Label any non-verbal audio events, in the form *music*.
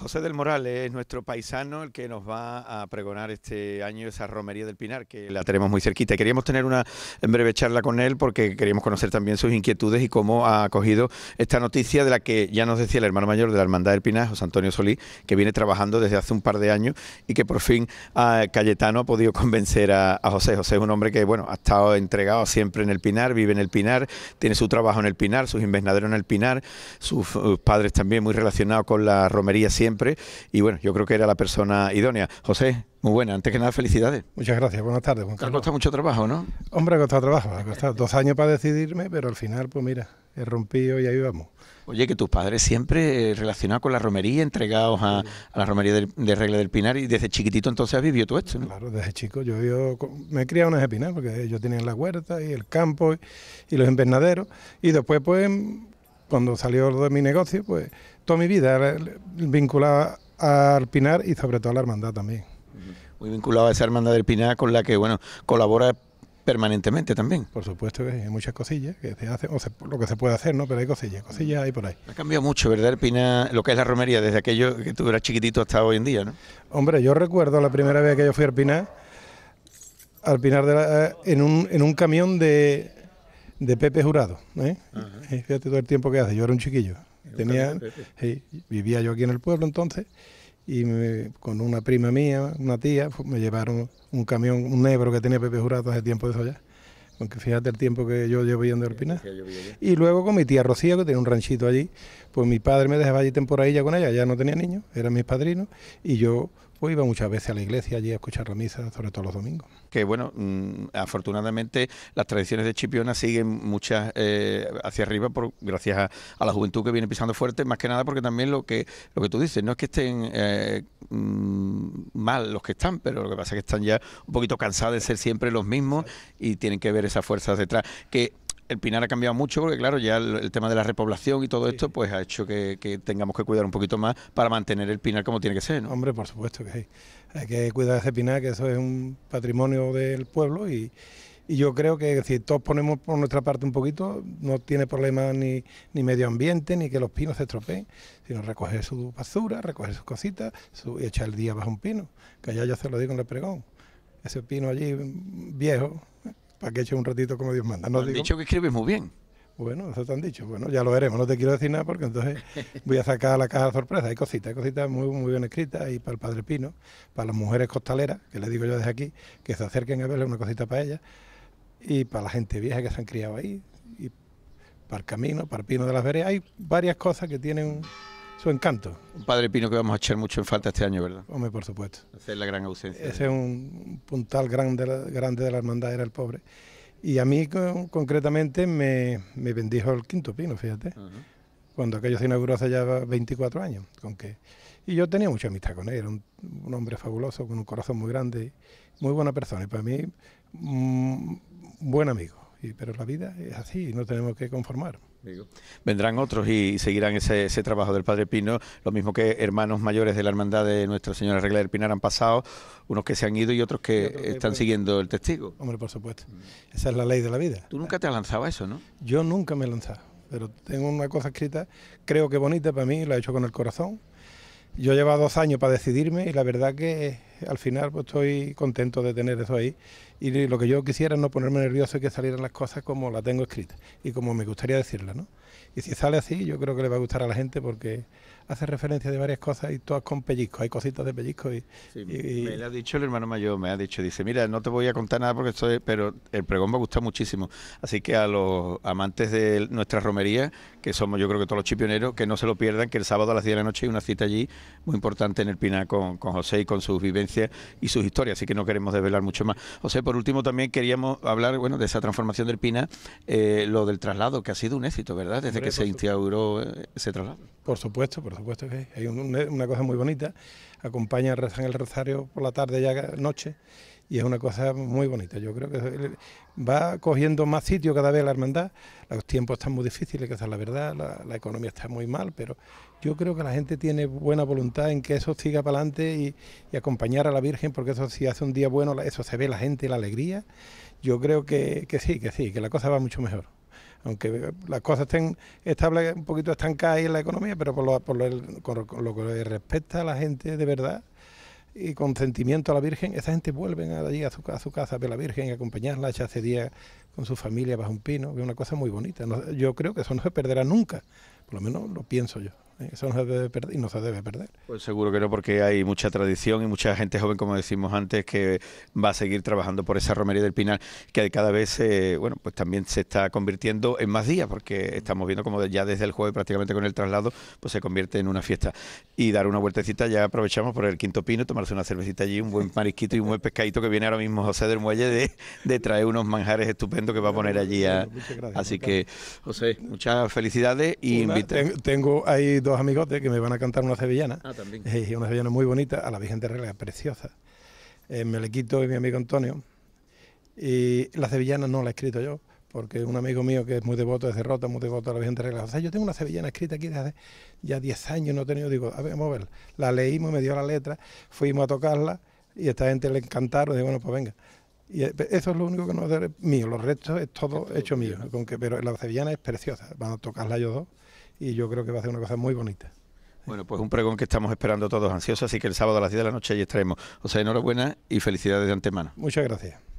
José del Moral es nuestro paisano, el que nos va a pregonar este año esa romería del Pinar, que la tenemos muy cerquita. Queríamos tener una breve charla con él porque queríamos conocer también sus inquietudes y cómo ha acogido esta noticia de la que ya nos decía el hermano mayor de la Hermandad del Pinar, José Antonio Solí, que viene trabajando desde hace un par de años y que por fin Cayetano ha podido convencer a, José. José es un hombre que, bueno, ha estado entregado siempre en el Pinar, vive en el Pinar, tiene su trabajo en el Pinar, sus invernaderos en el Pinar, sus padres también muy relacionados con la romería siempre y bueno, yo creo que era la persona idónea. José, muy buena. Antes que nada, felicidades. Muchas gracias. Buenas tardes. ha costado mucho trabajo, ¿no? Hombre, ha costado trabajo. Ha costado dos años para decidirme, pero al final, pues mira, he rompido y ahí vamos. Oye, que tus padres siempre eh, relacionados con la romería, entregados a, la romería de Regla del Pinar, y desde chiquitito entonces has vivido tú esto, Claro, desde chico. Yo, yo me he criado en el porque ellos tenían la huerta y el campo y, y los invernaderos. Y después, pues, cuando salió de mi negocio, pues toda mi vida, vinculada al Pinar y sobre todo a la hermandad también. Muy vinculada a esa hermandad del Pinar con la que, bueno, colabora permanentemente también. Por supuesto que hay muchas cosillas que se hacen, o lo que se puede hacer, ¿no? Pero hay cosillas, cosillas ahí por ahí. Ha cambiado mucho, ¿verdad, el pinar Lo que es la romería, desde aquello que tú eras chiquitito hasta hoy en día, ¿no? Hombre, yo recuerdo la primera vez que yo fui al Pinar, al Pinar de eh, en, un, en un camión de, de Pepe Jurado, ¿eh? Fíjate todo el tiempo que hace, yo era un chiquillo. Tenía, eh, eh. vivía yo aquí en el pueblo entonces y con una prima mía, una tía, me llevaron un camión, un negro que tenía Pepe Jurado hace tiempo de eso ya. Aunque fíjate el tiempo que yo llevo yendo al Pinar. Y luego con mi tía Rocío, que tenía un ranchito allí, pues mi padre me dejaba allí temporadilla con ella, ya no tenía niños, eran mis padrinos, y yo pues iba muchas veces a la iglesia allí a escuchar la misa, sobre todo los domingos. Que bueno, mm, afortunadamente las tradiciones de Chipiona siguen muchas eh, hacia arriba por, gracias a, la juventud que viene pisando fuerte, más que nada porque también lo que lo que tú dices, no es que estén eh, mm, mal los que están, pero lo que pasa es que están ya un poquito cansados de ser siempre los mismos y tienen que ver esas fuerzas detrás. Que el pinar ha cambiado mucho porque, claro, ya el, tema de la repoblación y todo esto, pues ha hecho que, tengamos que cuidar un poquito más para mantener el pinar como tiene que ser, ¿no? Hombre, por supuesto que sí. Hay que cuidar ese pinar, que eso es un patrimonio del pueblo y, yo creo que si todos ponemos por nuestra parte un poquito, no tiene problema ni, medio ambiente, ni que los pinos se estropeen, sino recoger su basura, recoger sus cositas y echar el día bajo un pino, que allá yo se lo digo en el pregón. Ese pino allí viejo, para que eche un ratito como Dios manda. ¿No dicho que escribes muy bien. Bueno, eso te han dicho. Bueno, ya lo veremos. No te quiero decir nada porque entonces *laughs* voy a sacar la caja de sorpresa. Hay cositas, hay cositas muy, muy bien escritas y para el Padre Pino, para las mujeres costaleras, que les digo yo desde aquí, que se acerquen a verle una cosita para ellas, y para la gente vieja que se han criado ahí, y para el camino, para el Pino de las Veredas. Hay varias cosas que tienen su encanto. Un padre Pino que vamos a echar mucho en falta este año, ¿verdad? Hombre, por supuesto. Esa es la gran ausencia. Ese es un puntal grande, grande de la hermandad, era el pobre. Y a mí concretamente me, bendijo el quinto pino, fíjate, cuando aquello se inauguró hace ya 24 años. Con que, y yo tenía mucha amistad con él, era un, hombre fabuloso, con un corazón muy grande, muy buena persona y para mí un mm, buen amigo pero la vida es así y no tenemos que conformar. Vendrán otros y seguirán ese, trabajo del Padre Pino, lo mismo que hermanos mayores de la Hermandad de Nuestra Señora Regla del Pinar han pasado, unos que se han ido y otros que, están siguiendo el testigo. Hombre, por supuesto. Esa es la ley de la vida. Tú nunca te has lanzado a eso, ¿no? Yo nunca me he lanzado, pero tengo una cosa escrita, creo que bonita para mí, la he hecho con el corazón. Yo llevado dos años para decidirme y la verdad que eh, al final pues, estoy contento de tener eso ahí y lo que yo quisiera es no ponerme nervioso y que salieran las cosas como las tengo escritas y como me gustaría decirla, ¿no? Y si sale así, yo creo que le va a gustar a la gente porque hace referencia de varias cosas y todas con pellizco, hay cositas de pellizco y, me lo ha dicho el hermano mayor, me ha dicho, dice, mira, no te voy a contar nada porque estoy, pero el pregón me gusta muchísimo, así que a los amantes de nuestra romería, que somos yo creo que todos los chipioneros, que no se lo pierdan, que el sábado a las 10 de la noche hay una cita allí muy importante en el Pinar con, con José y con sus vivencias y sus historias, así que no queremos desvelar mucho más. José, por último también queríamos hablar, bueno, de esa transformación del Pina, eh, lo del traslado, que ha sido un éxito, ¿verdad? Desde que se instauró eh, ese traslado. Por supuesto, por supuesto que hay una cosa muy bonita. Acompaña a el rosario por la tarde y ya noche y es una cosa muy bonita. Yo creo que va cogiendo más sitio cada vez la hermandad. Los tiempos están muy difíciles, que esa es la verdad, la, economía está muy mal, pero yo creo que la gente tiene buena voluntad en que eso siga para adelante y, acompañar a la Virgen, porque eso si hace un día bueno, eso se ve la gente, la alegría. Yo creo que, que sí, que sí, que la cosa va mucho mejor aunque las cosas estén estables, un poquito estancadas ahí en la economía, pero por lo, por lo, con lo que respecta a la gente de verdad, y consentimiento a la Virgen, esa gente vuelve allí a su, a casa a ver a la Virgen y acompañarla, a hace días con su familia bajo un pino, que una cosa muy bonita. yo creo que eso no se perderá nunca, por lo menos lo pienso yo. Eso no se debe perder y no se debe perder. Pues seguro que no, porque hay mucha tradición y mucha gente joven, como decimos antes, que va a seguir trabajando por esa romería del Pinar, que cada vez, eh, bueno, pues también se está convirtiendo en más días, porque estamos viendo como ya desde el jueves prácticamente con el traslado, pues se convierte en una fiesta. Y dar una vueltecita, ya aprovechamos por el Quinto Pino, tomarse una cervecita allí, un buen marisquito y un buen pescadito que viene ahora mismo José del Muelle de, traer unos manjares estupendos que va a poner allí. así que, José, muchas felicidades y tengo ahí dos amigotes que me van a cantar una sevillana. Ah, también. una sevillana muy bonita, a la Virgen de Regla, preciosa. Eh, me la quito mi amigo Antonio. Y la sevillana no la he escrito yo, porque un amigo mío que es muy devoto de derrota, muy devoto a la Virgen de Regla. O yo tengo una sevillana escrita aquí desde hace ya 10 años, no he tenido, digo, a ver, vamos a ver. La leímos, me dio la letra, fuimos a tocarla y a esta gente le encantaron, digo, bueno, pues venga. Y eh, eso es lo único que no es mío, los restos es todo hecho mío, pero la sevillana es preciosa, van a tocarla yo dos y yo creo que va a ser una cosa muy bonita. Bueno, pues un pregón que estamos esperando todos ansiosos, así que el sábado a las 10 de la noche ya estaremos. O sea, enhorabuena y felicidades de antemano. Muchas gracias.